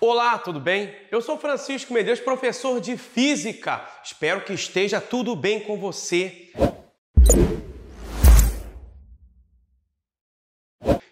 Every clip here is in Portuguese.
Olá, tudo bem? Eu sou Francisco Medeiros, professor de Física. Espero que esteja tudo bem com você.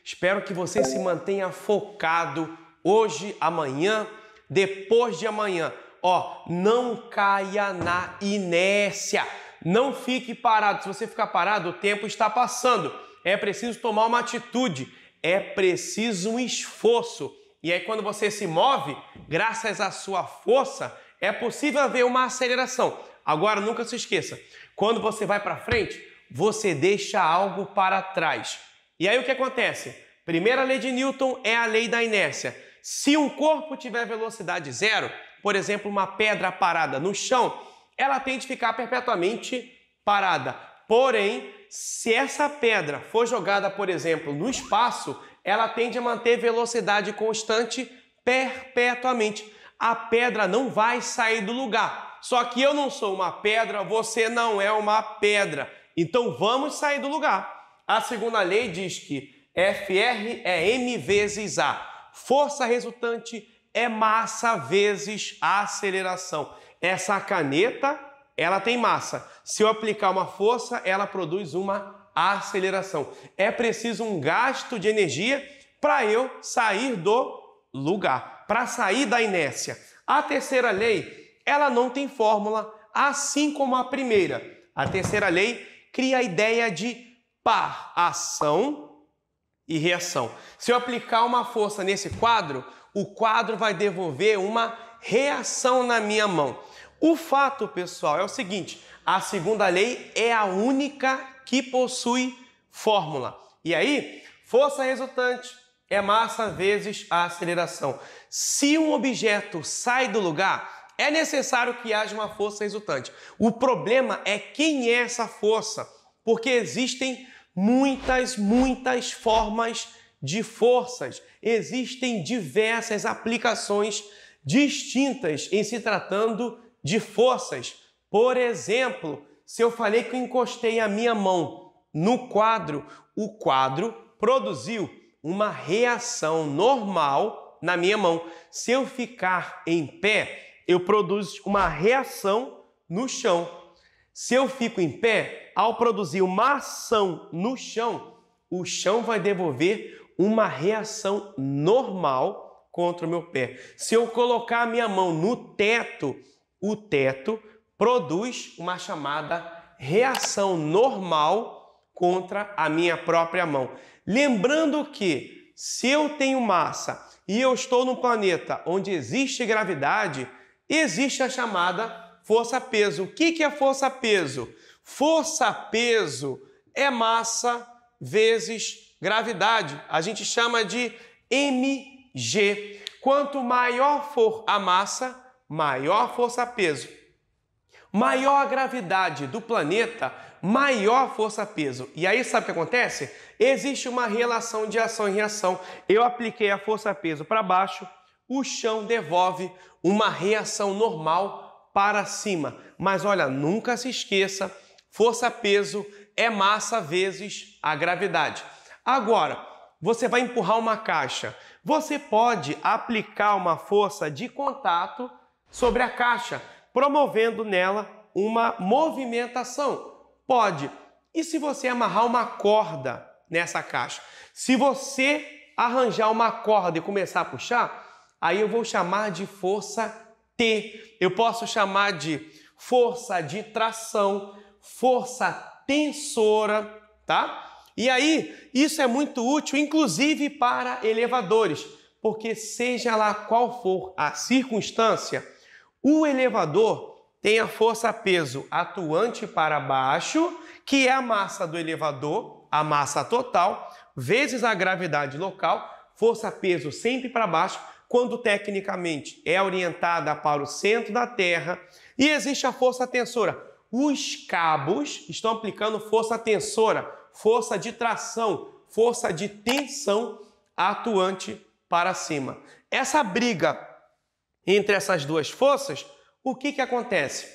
Espero que você se mantenha focado hoje, amanhã, depois de amanhã. Ó, não caia na inércia. Não fique parado. Se você ficar parado, o tempo está passando. É preciso tomar uma atitude. É preciso um esforço e aí, quando você se move, graças à sua força, é possível haver uma aceleração. Agora, nunca se esqueça: quando você vai para frente, você deixa algo para trás. E aí, o que acontece? Primeira lei de Newton é a lei da inércia. Se um corpo tiver velocidade zero, por exemplo, uma pedra parada no chão, ela tende a ficar perpetuamente parada. Porém, se essa pedra for jogada, por exemplo, no espaço, ela tende a manter velocidade constante perpetuamente. A pedra não vai sair do lugar. Só que eu não sou uma pedra, você não é uma pedra. Então vamos sair do lugar. A segunda lei diz que FR é M vezes A. Força resultante é massa vezes aceleração. Essa caneta, ela tem massa. Se eu aplicar uma força, ela produz uma aceleração. É preciso um gasto de energia para eu sair do lugar, para sair da inércia. A terceira lei, ela não tem fórmula, assim como a primeira. A terceira lei cria a ideia de par, ação e reação. Se eu aplicar uma força nesse quadro, o quadro vai devolver uma reação na minha mão. O fato, pessoal, é o seguinte: a segunda lei é a única que possui fórmula. E aí, força resultante é massa vezes a aceleração. Se um objeto sai do lugar, é necessário que haja uma força resultante. O problema é quem é essa força, porque existem muitas, muitas formas de forças, existem diversas aplicações distintas em se tratando de forças. Por exemplo, se eu falei que eu encostei a minha mão no quadro, o quadro produziu uma reação normal na minha mão. Se eu ficar em pé, eu produzo uma reação no chão. Se eu fico em pé, ao produzir uma ação no chão, o chão vai devolver uma reação normal contra o meu pé. Se eu colocar a minha mão no teto, o teto produz uma chamada reação normal contra a minha própria mão. Lembrando que se eu tenho massa e eu estou no planeta onde existe gravidade, existe a chamada força-peso. O que é força-peso? Força-peso é massa vezes gravidade. A gente chama de mg. Quanto maior for a massa, maior força-peso. Maior a gravidade do planeta, maior força-peso. E aí sabe o que acontece? Existe uma relação de ação e reação. Eu apliquei a força-peso para baixo, o chão devolve uma reação normal para cima. Mas olha, nunca se esqueça, força-peso é massa vezes a gravidade. Agora, você vai empurrar uma caixa. Você pode aplicar uma força de contato sobre a caixa promovendo nela uma movimentação. Pode. E se você amarrar uma corda nessa caixa? Se você arranjar uma corda e começar a puxar, aí eu vou chamar de força T. Eu posso chamar de força de tração, força tensora, tá? E aí, isso é muito útil, inclusive para elevadores, porque seja lá qual for a circunstância, o elevador tem a força-peso atuante para baixo, que é a massa do elevador, a massa total, vezes a gravidade local, força-peso sempre para baixo, quando tecnicamente é orientada para o centro da Terra. E existe a força tensora. Os cabos estão aplicando força tensora, força de tração, força de tensão atuante para cima. Essa briga entre essas duas forças, o que, que acontece?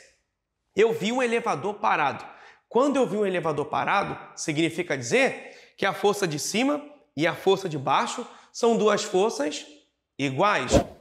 Eu vi um elevador parado. Quando eu vi um elevador parado, significa dizer que a força de cima e a força de baixo são duas forças iguais.